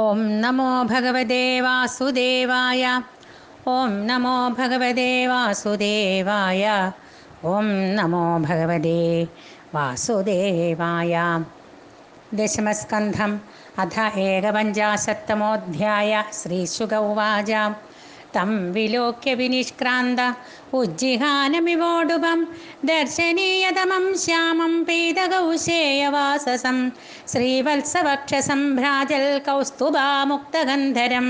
ओं नमो भगवते वासुदेवाय ॐ नमो भगवते वासुदेवाय ॐ नमो भगवते वासुदेवाय दशमस्कन्धम् अथ एकपञ्चाशत्तमोऽध्याय श्रीशुक उवाच തം വിലോക്യ വിനിഷ്ക്രാന്ത ഉജ്ജിഹാനമിവോടുപം ദർശനീയതമം ശ്യാമം പീതകൗശേയവാസസം ശ്രീവത്സവക്ഷസം ഭ്രാജൽ കൗസ്തുഭാമുക്തഗന്ധരം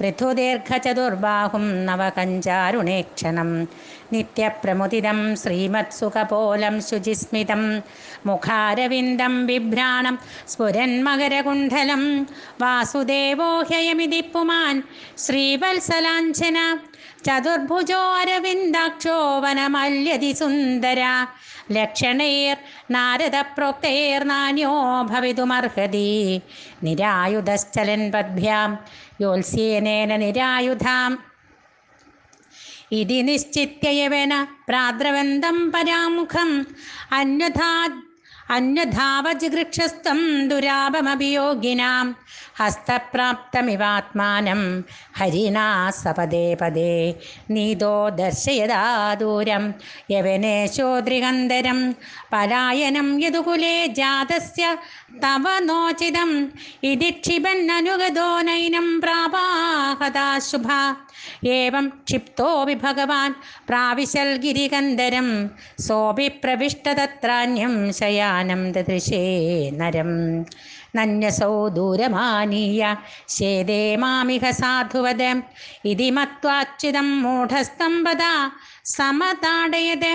പൃഥുദീർഘചതുർബാഹും നവകഞ്ചാരുണേക്ഷണം നിത്യപ്രമുദിതം ശ്രീമത്സുഖപോലം ശുചിസ്മിതം മുഖാരവിന്ദം വിഭ്രാണം സ്ഫുരന്മകരകുണ്ഠലം വാസുദേവോ ഹ്യയമിതി പുമാൻ ശ്രീവത്സലാഞ്ചന ചതുർഭുജോ അരവിന്ദാക്ഷോ വനമല്യതി സുന്ദര ലക്ഷണൈർ നാന്യോ ഭവിതുമർഹതി നിരായുധശ്ചലൻ പദ്ഭ്യാം യോത്സ്യേനേന നിരായുധാം ഇതി നിശ്ചിത്യവന പ്രാദ്രവന്തം പരാമുഖം അന്യഥാ അന്യധാവജിഗൃക്ഷസ്ഥം ദുരാപമഭിയോഗിനാം ഹസ്തപ്രാപ്തമിവാത്മാനം ഹരിണാ സപദേ പദേ നീതോ ദർശയതാ ദൂരം യവനേശോദ്രികന്ധരം പലായനം യതുകുലേ ജാതസ്യ തവ നോചിതം ഇതി ക്ഷിപന്നനുഗതോ നൈനം പ്രാപാഹതാശുഭ ഏവം ക്ഷിപ്തോപി ഭഗവാൻ പ്രാവിശൽ ഗിരികന്ധരം സോപി പ്രവിഷ്ടതത്രാന്യം ശയാനം ദൃശേ നരം നന്യസോ ദൂരമാനീയ ശേദേ മാമിഹ സാധുവത് ഇതി മത്വാച്ഛിതം മൂഢസ്തംഭത സമതാടയത്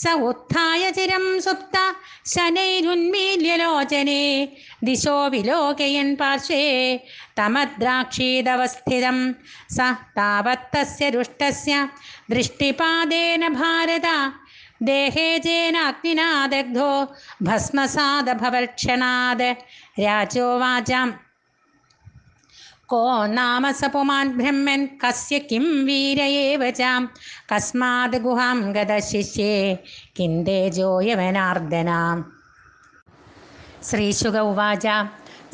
സ ഉത്ഥായ ചിരം സുപ്ത ശനൈരുന്മീല്യലോചനേ ദിശോ വിലോകയൻ പാർശ്വേ തമദ്രാക്ഷീതവസ്ഥിതം സ താവത്തസ്യ രുഷ്ടസ്യ ദൃഷ്ടിപാദേന ഭാരത ദേഹേജേനാഗ്നിനാദഗ്ധോ ഭസ്മസാദഭവക്ഷണാദ് രാജോവാചാം को नाम स पुमान् ब्रह्मन् कस्य किं वीर एव च कस्माद् गुहां गतशिष्ये किं तेजो यवनार्दनाम् श्रीशुक उवाच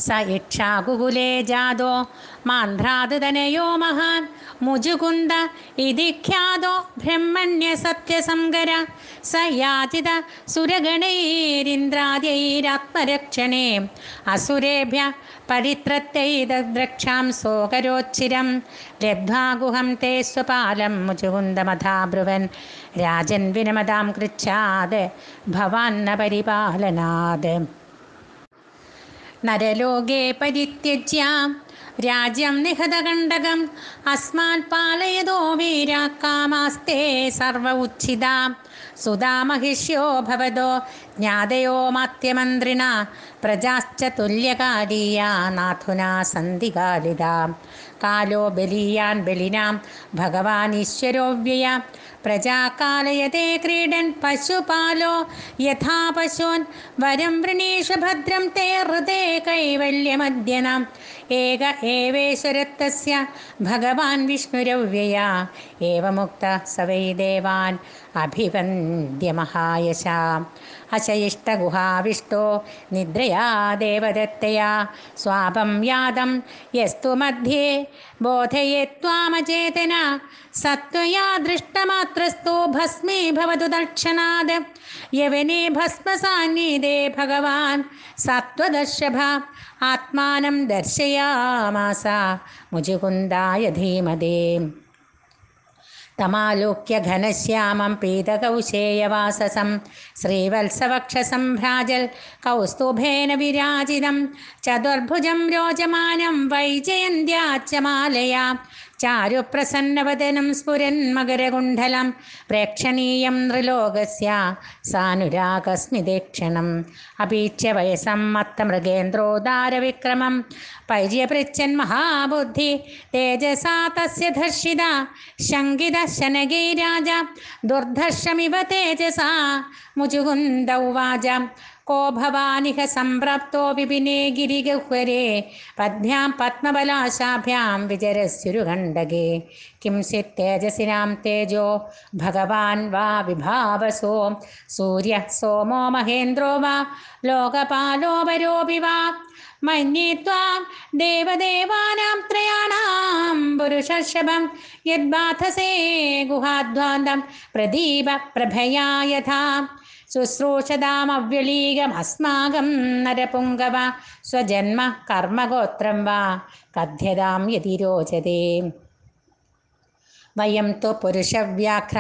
സ ഇക്ഷാകുകുലേ ജാതോ മാന്ധ്രാത് തനയോ മഹാൻ മുജുകുന്ദ ഇതിഖ്യാതോ ബ്രഹ്മണ്യ സത്യസംഗര സ യാചിത സുരഗണൈരിന്ദ്രാദ്യൈരാത്മരക്ഷണേ അസുരേഭ്യ പരിത്രത്യൈതദ്രക്ഷാം സോകരോച്ചിരം ലബ്ധ്വാഗുഹം തേ സ്വപാലം മുജുകുന്ദമഥാബ്രുവൻ രാജൻ വിനമതാം കൃച്ഛാത് ഭവാന്ന പരിപാലനാത് നരലോകേ പരിത്യജ്യാം രാജ്യം നിഹതകണ്ടകം അസ്മാൻ പാലയതോ വീരാക്കാമാസ്തേ സർവ ഉച്ഛിതാം സുതാമഹിഷ്യോ ഭവതോ ജ്ഞാതയോ മാത്യമന്ത്രിണ പ്രജാശ്ച തുല്യകാലീയ നാഥുനാ കാലിതാം കാലോ ബലീയാൻ ബലിനാം ഭഗവാൻ ഈശ്വരോ വ്യയാം പ്രജാകാലയതേ ക്രീഡൻ പശുപാലോ യഥാ പശൂൻ വരം വൃണീഷ ഭദ്രം തേ ഹൃദേ കൈവല്യമദ്യനാം ഏക ഏവേശ്വരത്തസ്യ ഭഗവാൻ വിഷ്ണുരവ്യയ ഏവമുക്ത സവൈ ദേവാൻ महायशा अशयिष्टगुहाविष्टो निद्रया देवदत्तया स्वापं यादं यस्तु मध्ये बोधये त्वामचेतना सत्त्वया दृष्टमात्रस्तो भस्मे भवतु दर्शनाद् यवने भस्मसान्निधे भगवान् सत्त्वदर्शभ आत्मानं दर्शयामास मुजुकुन्दाय धीमदे तमालोक्य घनश्यामं पीतकौशेयवाससं श्रीवत्सवक्षसं भ्राजल् कौस्तुभेन विराजितं चतुर्भुजं रोजमानं वैजयन्त्याच्यमालया ചാരുപ്രസന്നവദനം സ്ഫുരൻ മകരകുണ്ഠലം പ്രേക്ഷണീയം നൃലോകസ്യ സാനുരാഗസ്മിതേക്ഷണം അപീച്യ വയസമ്മത്ത മൃഗേന്ദ്രോദാരവിക്രമം പൈര്യപൃച്ഛൻ മഹാബുദ്ധി തേജസാ തസ്യ ധർഷിത ശങ്കിത ശനകീ രാജ ദുർധർഷമിവ തേജസാ മുചുകുന്ദ को भवानिह संप्राप्तो विपिने गिरिगह्वरे पद्भ्यां पद्मबलाशाभ्यां विजरस्युरुगण्डगे किं तेजसिनां तेजो भगवान् वा विभावसो सूर्यः सोमो महेन्द्रो वा लोकपालो वरोऽपि वा मन्ये त्वां देवदेवानां त्रयाणां पुरुषर्षभं यद्बाथसे गुहाध्वान्तं प्रदीपप्रभया यथा ശുശ്രൂഷതാമവ്യളീകമസ്മാകം നരപുങ്കവ സ്വജന്മ കർമ്മഗോത്രം വാ കഥ്യതാം യതി രോചതേ വയം തു പുരുഷവ്യാഘ്ര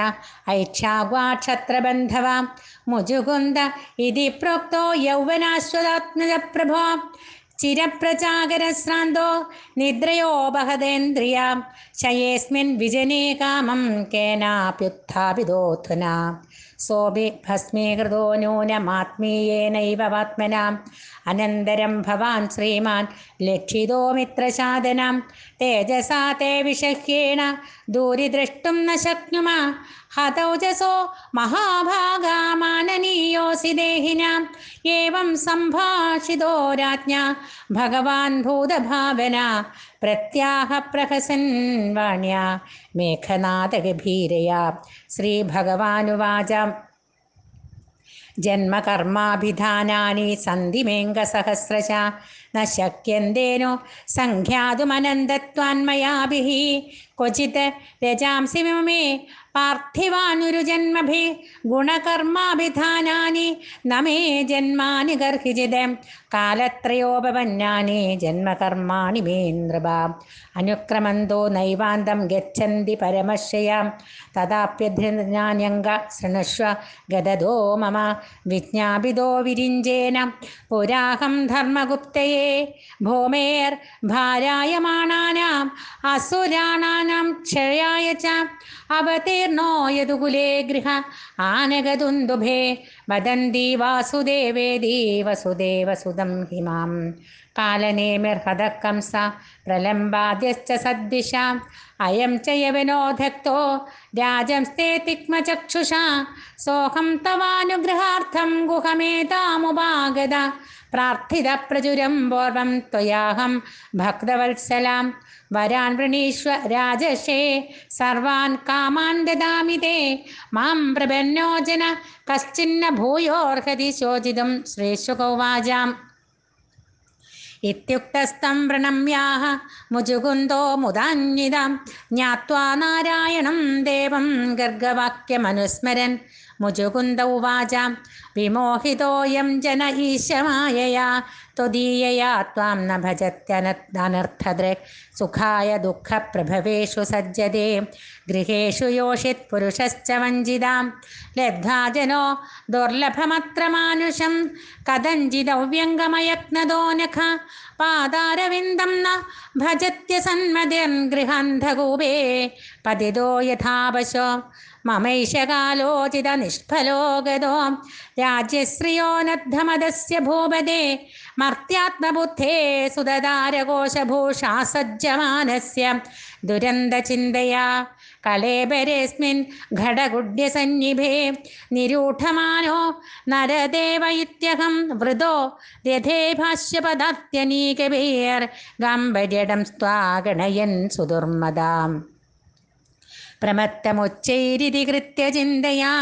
ഐക്ഷാഗ്വാക്ഷത്രബന്ധവ മുജുകുന്ദ ഇതി പ്രോക്തോ യൗവനാശ്വതാത്മജ പ്രഭോ ചിരപ്രചാകരശ്രാന്തോ നിദ്രയോപഹതേന്ദ്രിയ ശയേസ്മിൻ വിജനേ കാമം കേനാപ്യുത്ഥാപിതോധുന सोऽपि भस्मीकृतो नूनमात्मीयेनैव वात्मनां अनन्तरं भवान् श्रीमान् लक्षितो मित्रसाधनं तेजसा ते विषह्येण दूरिद्रष्टुं न शक्नुम हतौजसो माननीयोऽसि देहिनाम् एवं सम्भाषितो राज्ञा भगवान् भूतभावना प्रत्याह प्रहसन् वाण्या मेघनादगभीरया श्रीभगवानुवाच जन्मकर्माभिधानानि सन्धिमेङ्गसहस्र च നശക്യന്തേനോ ശക്യന്തേനോ സംഖ്യാതുമനന്തത്വാന്മയാഭിः ക്വചിത് രചാംസി മമേ പാർത്ഥിവാനുരു ജന്മഭി ഗുണകർമാഭിധാനാനി നമേ ജന്മാനി ഗർഹിജിത് കാലത്രയോപന്നാനി ജന്മകർമാണി മേന്ദ്രഭാം അനുക്രമന്തോ നൈവാന്തം ഗച്ഛന്തി പരമശയാം തഥാപ്യധ്യജ്ഞാന്യങ്ക ശൃണുഷ്വ ഗതദോ മമ വിജ്ഞാപിതോ വിരിഞ്ചേന പുരാഹം ധർമ്മഗുപ്തയെ ഭോമേർ ഭാരായമാണാനാം അസുരാണാനാം ക്ഷയായ ച അവതീർണോ യതുകുലേ ഗൃഹ ആനഗതുന്ദുഭേ വദന്തി വാസുദേവേതി വസുദേവസുതം ഹിമാം कालनेमिर्हदः कंस प्रलम्बाद्यश्च सद्दिशाम् अयं च यवनोधक्तो राजंस्ते तिक्मचक्षुषा सोऽहं तवानुग्रहार्थं गुहमेतामुपागद प्रार्थितप्रचुरं पूर्वं त्वयाहं भक्तवत्सलां वरान् वृणीष्व राजशे सर्वान् कामान् ददामि ते मां प्रपन्नो जन कश्चिन्न भूयोऽर्हति शोचितुं श्रेष्ठुकौवाजाम् ഇത്യുക്തസ്തം പ്രണമ്യാഹ മുജുകുന്ദോ മുദാന്വിതാം ജ്ഞാത്വാ നാരായണം ദേവം ഗർഗവാക്യമനുസ്മരൻ मुजुकुंद उवाच विमोहितोऽयं जन ईशमायया त्वदीयया त्वां न भजत्यनर्थदृक् सुखाय दुःखप्रभवेषु सज्जते गृहेषु योषित् पुरुषश्च वञ्जितां लब्ध्वा जनो दुर्लभमत्र मानुषं कदञ्चिदव्यङ्गमयत्नदो नख पादारविन्दं न भजत्य सन्मदिर्गृहान्धकूपे पतितो यथावशो മമൈഷകാലോചിത നിഷ്ഫലോഗതോ രാജ്യശ്രിയോനദ്ധമതസ്യ ഭൂപദേ മർത്യാത്മബുദ്ധേ സുതതാരകോശഭൂഷാ സജ്ജമാനസ്യ ദുരന്തചിന്തയാ കലേബരേസ്മിൻ ഘടകുഡ്യസന്നിഭേ നിരൂഢമാനോ നരദേവൈത്യഹം ഇത്യഹം വൃതോ രഥേ ഭാഷ്യപദാത്യനീകവേർ ഗാംബര്യടം സ്വാഗണയൻ സുദുർമദാം പ്രമത്തമുച്ചൈരിതി കൃത്യചിന്തയാ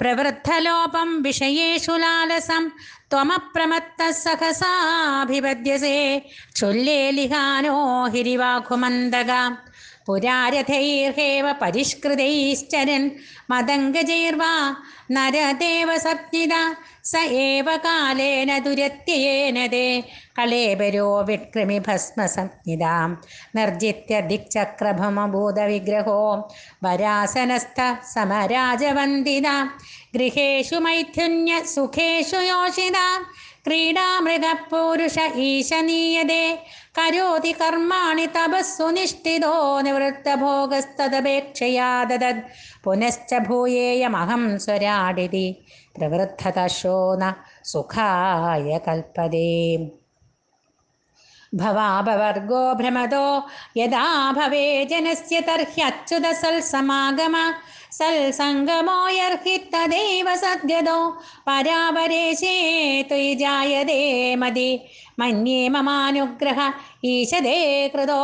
പ്രവൃദ്ധലോപം വിഷയേഷു ലാലസം ത്വമപ്രമത്ത സഹസാഭിപദ്യസേ ചൊല്ലേലിഹാനോ ഹിരിവാഘുമന്ദകാം പുരാരഥൈർഹേവ പരിഷ്കൃതൈശ്ചരൻ മതംഗജൈർവാ നരദേവ സപ്നിത സ ഏവ കാലേന ദുരത്യയേനതേ കളേബരോ വിക്രമി ഭസ്മസംഹിതാം നിർജിത്യ ദിക്ചക്രഭമഭൂത വിഗ്രഹോ വരാസനസ്ഥ സമരാജവന്ദിത ഗൃഹേഷു മൈഥുന്യ സുഖേഷു യോഷിത ക്രീഡാമൃഗപൂരുഷ ഈശനീയതേ കരോതി കർമാണി തപസ്സു നിഷ്ഠിതോ നിവൃത്തഭോഗസ്തദപേക്ഷയാ ദദത് പുനശ്ച ഭൂയേയമഹം സ്വരാടിതി പ്രവൃദ്ധതശോന സുഖായ കൽപ്പതേ भवाभवर्गो भ्रमदो यदा भवे जनस्य तर्ह्यच्युतसल्समागम सल्सङ्गमो यर्हि तदेव सद्यदो परापरेशे तुयि जायते मदि मन्ये ममानुग्रह ईशदे कृतो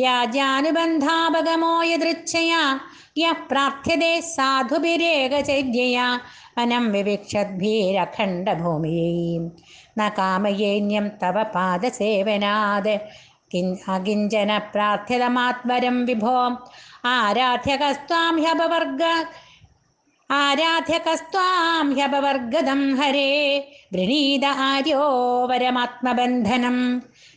राज्यानुबन्धापगमो यदृच्छया यः प्रार्थ्यते साधुभिरेकचैद्यया अनं विविक्षद्भिरखण्डभूमिः न कामयेन्यं तव पादसेवनाद् किन् अकिञ्चनप्रार्थितमात्मरं विभो आराध्यकस्त्वां ह्यपवर्ग आराध्यकस्त्वां ह्यपवर्गदं हरे वृणीद आर्यो वरमात्मबन्धनम्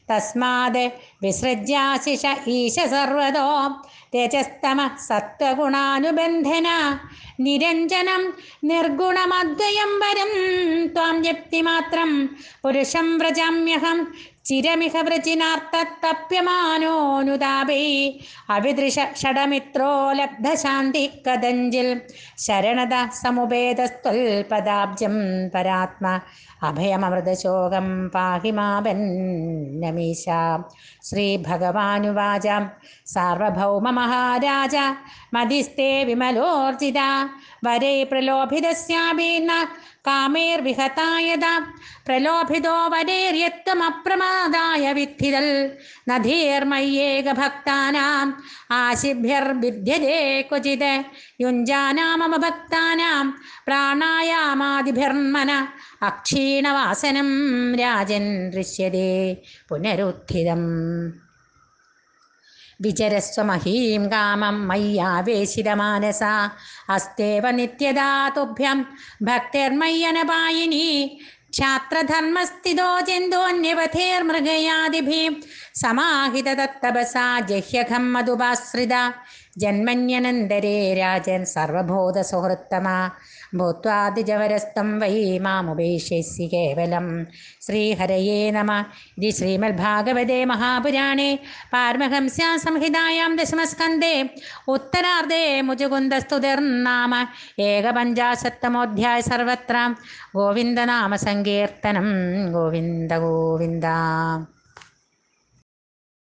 തസ്മാത് വിസൃജ്യാശിഷ ഈശ സർവതോ തേജസ്തമ സത്വഗുണാനുബന്ധന നിരഞ്ജനം നിർഗുണമദ്വയം വരം ത്വാം ജപ്തി മാത്രം പുരുഷം വ്രജാമ്യഹം ചിരമിഹ ചിരമിഹവ്രജിനാർത്തപ്യമാനോനുതാപൈ അവിദൃശ ഷടമിത്രോ ലബ്ധശാന്തി കഥഞ്ചിൽ ശരണത സമുപേതസ്ത്വൽപദാബ്ജം പരാത്മ അഭയമമൃതശോകം പാഹി മാപന്നമീശ ശ്രീഭഗവാനുവാച സാർവഭൗമ മഹാരാജ മതിസ്തേ വിമലോർജിത വരേ പ്രലോഭിതസ്യാപീന്ന കാമേർവിഹതായത പ്രലോഭിതോ വരേര്യത്വമപ്രമാദായ വിദ്ധിതൽ നധീർമയ്യേക ഭക്താനാം ആശിഭ്യർ ആശിഭ്യർഭിദ്ധ്യതേ ക്വചിത് യുഞ്ജാനാമമ ഭക്താനാം പ്രാണായാമാദിഭിർമന അക്ഷീണവാസനം രാജൻ ദൃശ്യതേ പുനരുത്ഥിതം വിചരസ്വമഹീം കാമം മയ്യാവേശിരമാനസ അസ്തേവ നിത്യദാ തുഭ്യം ഭക്തിർമയ്യനപായിനി ക്ഷാത്രധർമ്മസ്ഥിതോ ജന്തോന്യവധേർമൃഗയാദിഭി സമാഹിതദത്തപസാ ജഹ്യഘം മധുപാശ്രിത ജന്മന്യനന്തരേ രാജൻ സർവബോധസുഹൃത്തമ ഭൂത്വാദിജവരസ്ഥം വൈ മാമുപേക്ഷ്യസി കേവലം ശ്രീഹരയേ നമ ഇതി ശ്രീമദ്ഭാഗവതേ മഹാപുരാണേ പാർമഹംസ്യാ സംഹിതായാം ദശമസ്കന്ധേ ഉത്തരാർദ്ധേ മുജുകുന്ദസ്തുതിർനാമ ഏകപഞ്ചാശത്തമോധ്യായ സർവത്ര ഗോവിന്ദനാമസങ്കീർത്തനം ഗോവിന്ദ ഗോവിന്ദ